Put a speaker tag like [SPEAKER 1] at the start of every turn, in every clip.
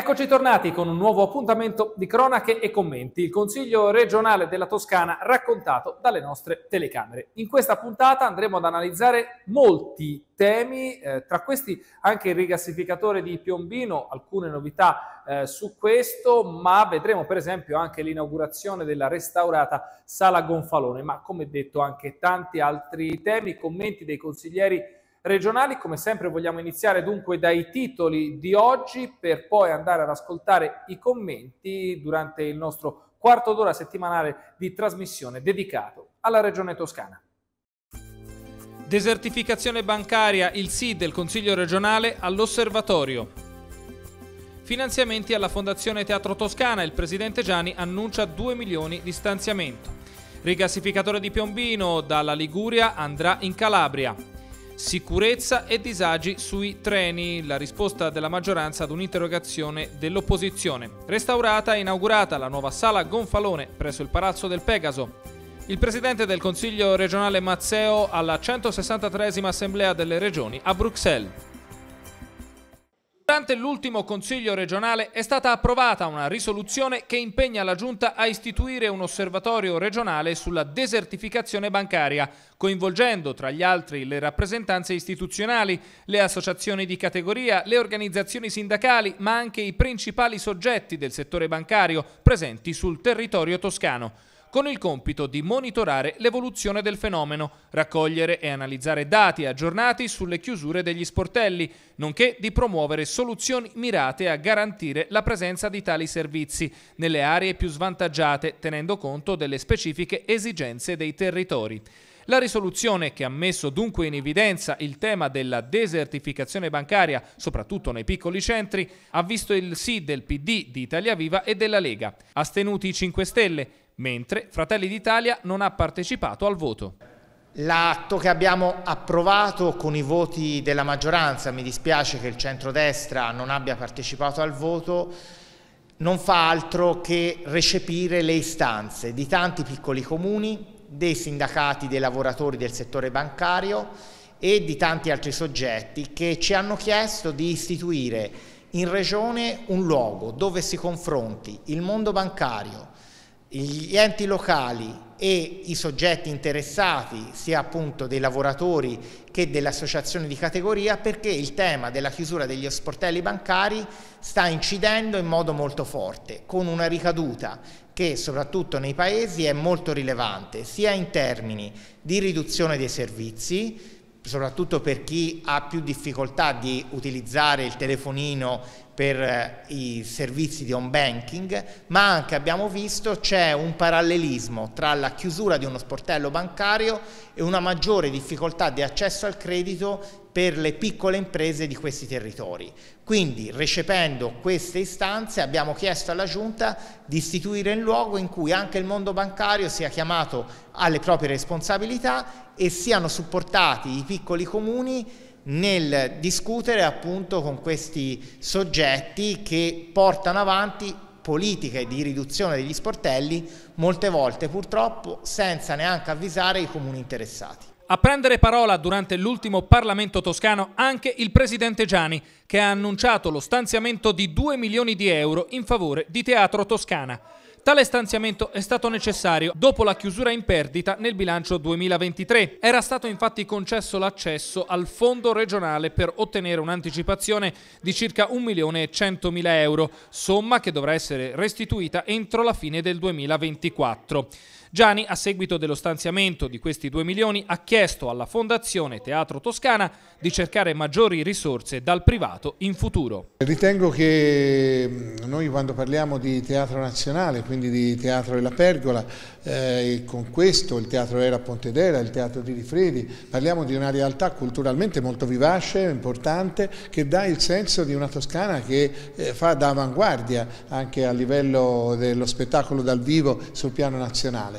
[SPEAKER 1] Eccoci tornati con un nuovo appuntamento di cronache e commenti, il Consiglio regionale della Toscana raccontato dalle nostre telecamere. In questa puntata andremo ad analizzare molti temi, eh, tra questi anche il rigassificatore di Piombino, alcune novità eh, su questo, ma vedremo per esempio anche l'inaugurazione della restaurata Sala Gonfalone, ma come detto anche tanti altri temi, commenti dei consiglieri regionali. Come sempre vogliamo iniziare dunque dai titoli di oggi per poi andare ad ascoltare i commenti durante il nostro quarto d'ora settimanale di trasmissione dedicato alla Regione Toscana. Desertificazione bancaria, il sì del Consiglio regionale all'osservatorio. Finanziamenti alla Fondazione Teatro Toscana, il presidente Gianni annuncia 2 milioni di stanziamento. Rigassificatore di Piombino dalla Liguria andrà in Calabria. Sicurezza e disagi sui treni, la risposta della maggioranza ad un'interrogazione dell'opposizione. Restaurata e inaugurata la nuova sala Gonfalone presso il Palazzo del Pegaso. Il presidente del Consiglio regionale Mazzeo alla 163 Assemblea delle Regioni a Bruxelles. Durante l'ultimo Consiglio regionale è stata approvata una risoluzione che impegna la Giunta a istituire un osservatorio regionale sulla desertificazione bancaria, coinvolgendo tra gli altri le rappresentanze istituzionali, le associazioni di categoria, le organizzazioni sindacali, ma anche i principali soggetti del settore bancario presenti sul territorio toscano con il compito di monitorare l'evoluzione del fenomeno, raccogliere e analizzare dati aggiornati sulle chiusure degli sportelli, nonché di promuovere soluzioni mirate a garantire la presenza di tali servizi nelle aree più svantaggiate, tenendo conto delle specifiche esigenze dei territori. La risoluzione, che ha messo dunque in evidenza il tema della desertificazione bancaria, soprattutto nei piccoli centri, ha visto il sì del PD di Italia Viva e della Lega, astenuti i 5 Stelle, mentre Fratelli d'Italia non ha partecipato
[SPEAKER 2] al voto. L'atto che abbiamo approvato con i voti della maggioranza, mi dispiace che il centrodestra non abbia partecipato al voto, non fa altro che recepire le istanze di tanti piccoli comuni, dei sindacati dei lavoratori del settore bancario e di tanti altri soggetti che ci hanno chiesto di istituire in regione un luogo dove si confronti il mondo bancario, gli enti locali e i soggetti interessati, sia appunto dei lavoratori che delle associazioni di categoria, perché il tema della chiusura degli sportelli bancari sta incidendo in modo molto forte, con una ricaduta che soprattutto nei paesi è molto rilevante, sia in termini di riduzione dei servizi, soprattutto per chi ha più difficoltà di utilizzare il telefonino per eh, i servizi di home banking, ma anche abbiamo visto c'è un parallelismo tra la chiusura di uno sportello bancario e una maggiore difficoltà di accesso al credito per le piccole imprese di questi territori. Quindi, recependo queste istanze, abbiamo chiesto alla Giunta di istituire un luogo in cui anche il mondo bancario sia chiamato alle proprie responsabilità e siano supportati i piccoli comuni nel discutere appunto con questi soggetti che portano avanti politiche di riduzione degli sportelli, molte volte purtroppo senza neanche avvisare i comuni interessati.
[SPEAKER 1] A prendere parola durante l'ultimo Parlamento toscano anche il presidente Gianni, che ha annunciato lo stanziamento di 2 milioni di euro in favore di Teatro Toscana. Tale stanziamento è stato necessario dopo la chiusura in perdita nel bilancio 2023. Era stato infatti concesso l'accesso al fondo regionale per ottenere un'anticipazione di circa 1.100.000 euro, somma che dovrà essere restituita entro la fine del 2024. Gianni, a seguito dello stanziamento di questi 2 milioni, ha chiesto alla Fondazione Teatro Toscana di cercare maggiori risorse dal privato in futuro. Ritengo che noi quando parliamo di teatro nazionale, quindi di Teatro della Pergola, eh, con questo il Teatro Era Pontedera, il Teatro di Rifredi, parliamo di una realtà culturalmente molto vivace, importante, che dà il senso di una Toscana che eh, fa da avanguardia anche a livello dello spettacolo dal vivo sul piano nazionale.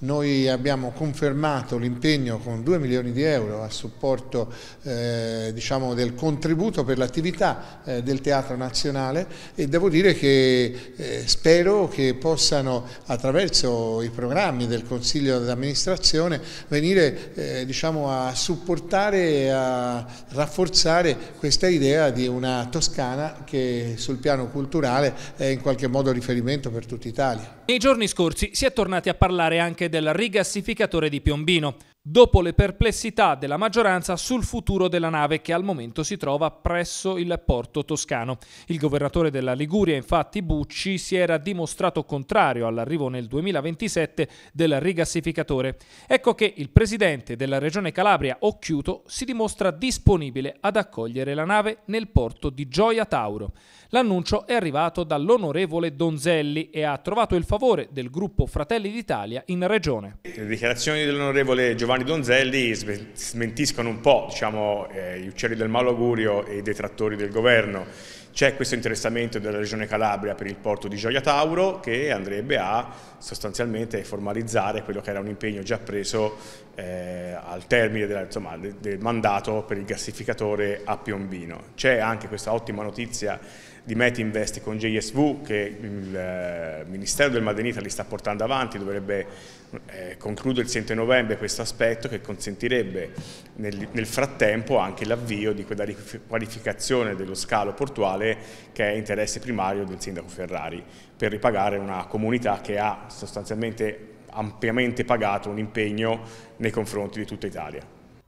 [SPEAKER 1] Noi abbiamo confermato l'impegno con 2 milioni di euro a supporto eh, diciamo, del contributo per l'attività eh, del Teatro Nazionale e devo dire che eh, spero che possano attraverso i programmi del Consiglio d'amministrazione venire eh, diciamo, a supportare e a rafforzare questa idea di una Toscana che sul piano culturale è in qualche modo riferimento per tutta Italia. Nei giorni scorsi si è tornati a parlare anche del rigassificatore di Piombino dopo le perplessità della maggioranza sul futuro della nave che al momento si trova presso il porto toscano. Il governatore della Liguria, infatti Bucci, si era dimostrato contrario all'arrivo nel 2027 del rigassificatore. Ecco che il presidente della regione Calabria, Occhiuto, si dimostra disponibile ad accogliere la nave nel porto di Gioia Tauro. L'annuncio è arrivato dall'onorevole Donzelli e ha trovato il favore del gruppo Fratelli d'Italia in regione.
[SPEAKER 3] Le dichiarazioni dell'onorevole Giovanni Giovanni Donzelli smentiscono un po' diciamo, eh, gli uccelli del malaugurio e i detrattori del governo. C'è questo interessamento della Regione Calabria per il porto di Gioia Tauro che andrebbe a sostanzialmente formalizzare quello che era un impegno già preso eh, al termine della, insomma, del mandato per il gasificatore a Piombino. C'è anche questa ottima notizia di Meta Invest con JSV che il eh, Ministero del Made in sta portando avanti, dovrebbe eh, concludere il 7 novembre questo aspetto che consentirebbe nel frattempo anche l'avvio di quella riqualificazione dello scalo portuale che è interesse primario del sindaco Ferrari per ripagare una comunità che ha sostanzialmente ampiamente pagato un impegno nei confronti di tutta Italia.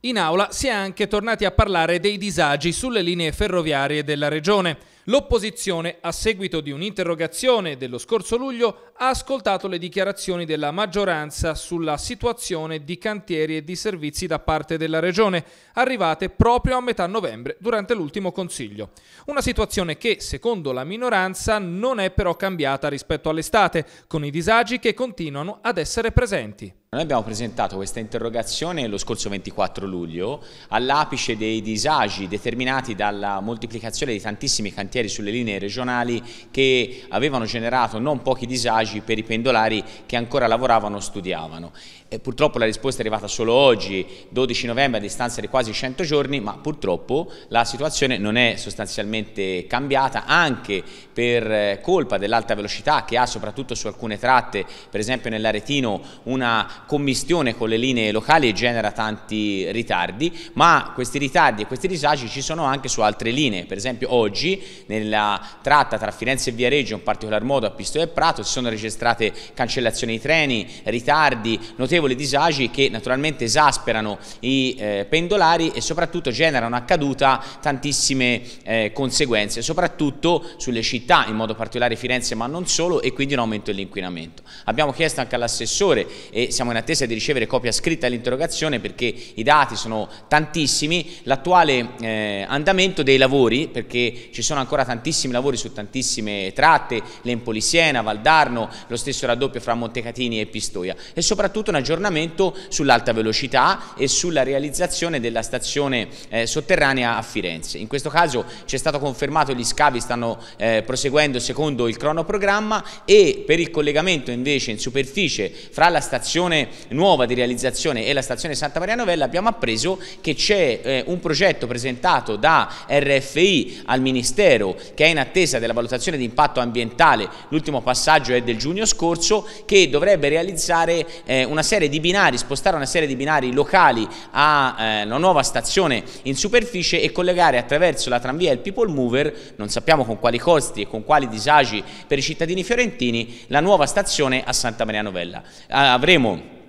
[SPEAKER 1] In aula si è anche tornati a parlare dei disagi sulle linee ferroviarie della regione. L'opposizione, a seguito di un'interrogazione dello scorso luglio, ha ascoltato le dichiarazioni della maggioranza sulla situazione di cantieri e di servizi da parte della Regione, arrivate proprio a metà novembre durante l'ultimo Consiglio. Una situazione che, secondo la minoranza, non è però cambiata
[SPEAKER 4] rispetto all'estate, con i disagi che continuano ad essere presenti. Noi abbiamo presentato questa interrogazione lo scorso 24 luglio all'apice dei disagi determinati dalla moltiplicazione di tantissimi cantieri cantieri sulle linee regionali che avevano generato non pochi disagi per i pendolari che ancora lavoravano o studiavano. E purtroppo la risposta è arrivata solo oggi, 12 novembre, a distanza di quasi 100 giorni, ma purtroppo la situazione non è sostanzialmente cambiata, anche per eh, colpa dell'alta velocità che ha soprattutto su alcune tratte, per esempio nell'Aretino, una commistione con le linee locali e genera tanti ritardi, ma questi ritardi e questi disagi ci sono anche su altre linee, per esempio oggi nella tratta tra Firenze e Viareggio, in particolar modo a Pistoia e Prato, si sono registrate cancellazioni di treni, ritardi, notevoli disagi che naturalmente esasperano i eh, pendolari e soprattutto generano a caduta tantissime eh, conseguenze, soprattutto sulle città, in modo particolare Firenze ma non solo, e quindi un aumento dell'inquinamento. Abbiamo chiesto anche all'assessore e siamo in attesa di ricevere copia scritta all'interrogazione perché i dati sono tantissimi, l'attuale eh, andamento dei lavori, perché ci sono ancora ancora tantissimi lavori su tantissime tratte, l'Empoli Siena, Valdarno, lo stesso raddoppio fra Montecatini e Pistoia e soprattutto un aggiornamento sull'alta velocità e sulla realizzazione della stazione eh, sotterranea a Firenze. In questo caso ci è stato confermato che gli scavi stanno eh, proseguendo secondo il cronoprogramma e per il collegamento invece in superficie fra la stazione nuova di realizzazione e la stazione Santa Maria Novella abbiamo appreso che c'è eh, un progetto presentato da RFI al Ministero Ministero che è in attesa della valutazione di impatto ambientale, l'ultimo passaggio è eh, del giugno scorso, che dovrebbe realizzare eh, una serie di binari, spostare una serie di binari locali a eh, una nuova stazione in superficie e collegare attraverso la tranvia e il People Mover, non sappiamo con quali costi e con quali disagi per i cittadini fiorentini, la nuova stazione a Santa Maria Novella. Avremo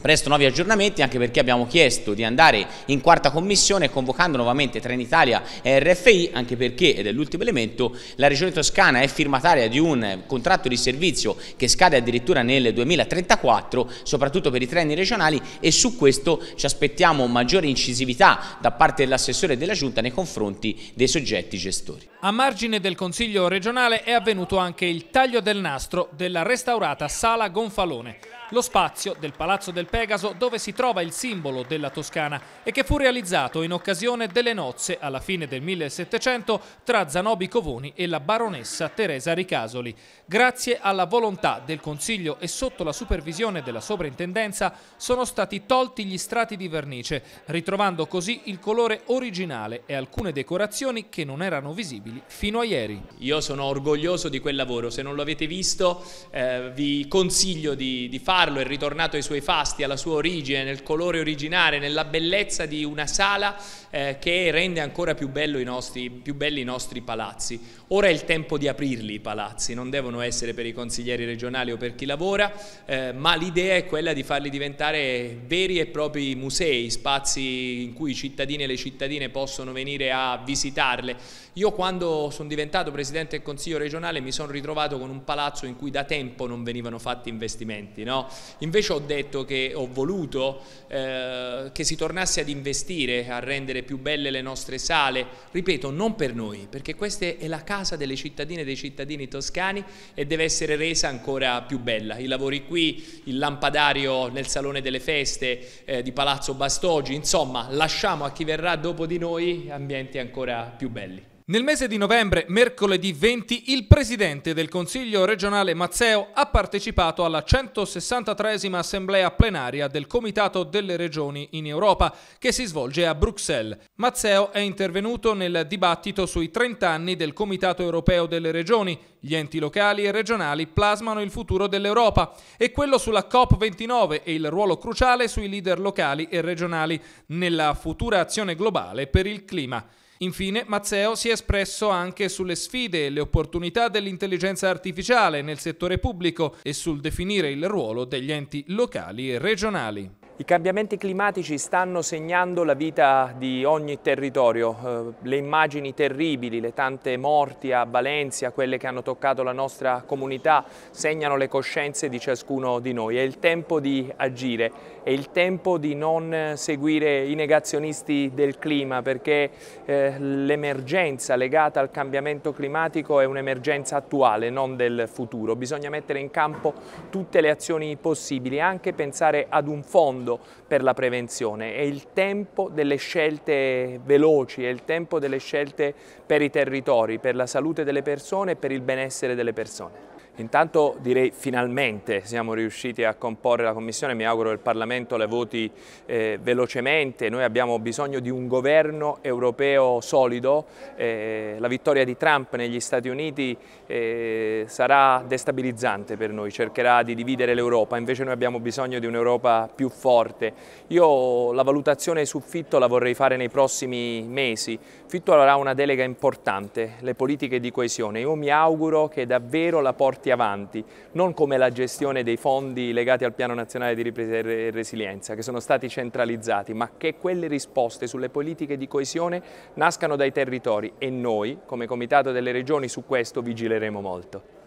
[SPEAKER 4] presto nuovi aggiornamenti anche perché abbiamo chiesto di andare in quarta commissione convocando nuovamente Trenitalia e RFI anche perché, ed è l'ultimo elemento, la regione toscana è firmataria di un contratto di servizio che scade addirittura nel 2034 soprattutto per i treni regionali e su questo ci aspettiamo maggiore incisività da parte dell'assessore della Giunta nei confronti dei soggetti gestori.
[SPEAKER 1] A margine del Consiglio regionale è avvenuto anche il taglio del nastro della restaurata Sala Gonfalone lo spazio del Palazzo del Pegaso dove si trova il simbolo della Toscana e che fu realizzato in occasione delle nozze alla fine del 1700 tra Zanobi Covoni e la baronessa Teresa Ricasoli. Grazie alla volontà del Consiglio e sotto la supervisione della sovrintendenza sono stati tolti gli strati di vernice, ritrovando così il colore originale e alcune decorazioni
[SPEAKER 3] che non erano visibili fino a ieri. Io sono orgoglioso di quel lavoro, se non lo avete visto eh, vi consiglio di, di fare farlo, è ritornato ai suoi fasti, alla sua origine, nel colore originale, nella bellezza di una sala eh, che rende ancora più, i nostri, più belli i nostri palazzi. Ora è il tempo di aprirli i palazzi, non devono essere per i consiglieri regionali o per chi lavora, eh, ma l'idea è quella di farli diventare veri e propri musei, spazi in cui i cittadini e le cittadine possono venire a visitarle. Io quando sono diventato Presidente del Consiglio regionale mi sono ritrovato con un palazzo in cui da tempo non venivano fatti investimenti, no? Invece ho detto che ho voluto eh, che si tornasse ad investire, a rendere più belle le nostre sale, ripeto, non per noi, perché questa è la casa delle cittadine e dei cittadini toscani e deve essere resa ancora più bella. I lavori qui, il lampadario nel Salone delle Feste eh, di Palazzo Bastogi, insomma lasciamo a chi verrà dopo di noi ambienti ancora più
[SPEAKER 1] belli. Nel mese di novembre, mercoledì 20, il presidente del Consiglio regionale Mazzeo ha partecipato alla 163 assemblea plenaria del Comitato delle Regioni in Europa, che si svolge a Bruxelles. Mazzeo è intervenuto nel dibattito sui 30 anni del Comitato europeo delle Regioni. Gli enti locali e regionali plasmano il futuro dell'Europa e quello sulla COP29 e il ruolo cruciale sui leader locali e regionali nella futura azione globale per il clima. Infine, Mazzeo si è espresso anche sulle sfide e le opportunità dell'intelligenza artificiale nel settore
[SPEAKER 3] pubblico e sul definire il ruolo degli enti locali e regionali. I cambiamenti climatici stanno segnando la vita di ogni territorio, eh, le immagini terribili, le tante morti a Valencia, quelle che hanno toccato la nostra comunità, segnano le coscienze di ciascuno di noi. È il tempo di agire, è il tempo di non seguire i negazionisti del clima perché eh, l'emergenza legata al cambiamento climatico è un'emergenza attuale, non del futuro. Bisogna mettere in campo tutte le azioni possibili, anche pensare ad un fondo modo per la prevenzione, è il tempo delle scelte veloci, è il tempo delle scelte per i territori, per la salute delle persone e per il benessere delle persone. Intanto direi finalmente siamo riusciti a comporre la Commissione, mi auguro che il Parlamento le voti eh, velocemente, noi abbiamo bisogno di un governo europeo solido, eh, la vittoria di Trump negli Stati Uniti eh, sarà destabilizzante per noi, cercherà di dividere l'Europa, invece noi abbiamo bisogno di un'Europa più forte. Io la valutazione su Fitto la vorrei fare nei prossimi mesi, Fitto avrà una delega importante, le politiche di coesione, io mi auguro che davvero la porti porti avanti, non come la gestione dei fondi legati al Piano Nazionale di Ripresa e Resilienza, che sono stati centralizzati, ma che quelle risposte sulle politiche di coesione nascano dai territori e noi, come Comitato delle Regioni, su questo vigileremo molto.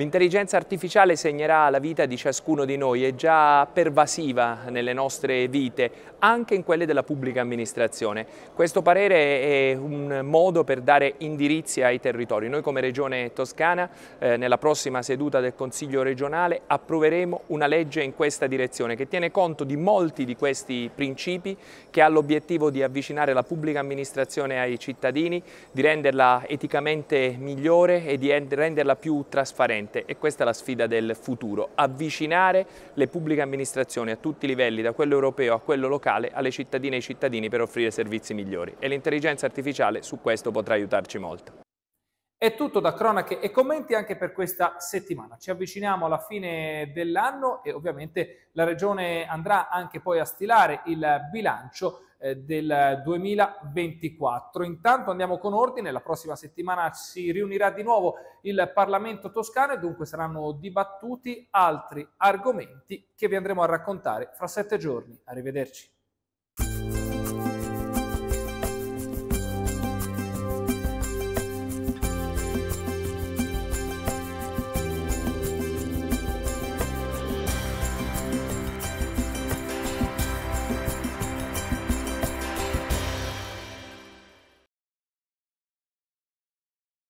[SPEAKER 3] L'intelligenza artificiale segnerà la vita di ciascuno di noi, è già pervasiva nelle nostre vite, anche in quelle della pubblica amministrazione. Questo parere è un modo per dare indirizzi ai territori. Noi come Regione Toscana, eh, nella prossima seduta del Consiglio regionale, approveremo una legge in questa direzione che tiene conto di molti di questi principi, che ha l'obiettivo di avvicinare la pubblica amministrazione ai cittadini, di renderla eticamente migliore e di renderla più trasparente presente e questa è la sfida del futuro, avvicinare le pubbliche amministrazioni a tutti i livelli, da quello europeo a quello locale, alle cittadine e ai cittadini per offrire servizi migliori e l'intelligenza artificiale su questo potrà aiutarci molto.
[SPEAKER 1] È tutto da cronache e commenti anche per questa settimana. Ci avviciniamo alla fine dell'anno e ovviamente la Regione andrà anche poi a stilare il bilancio eh, del 2024. Intanto andiamo con ordine, la prossima settimana si riunirà di nuovo il Parlamento toscano e dunque saranno dibattuti altri argomenti che vi andremo a raccontare fra sette giorni. Arrivederci.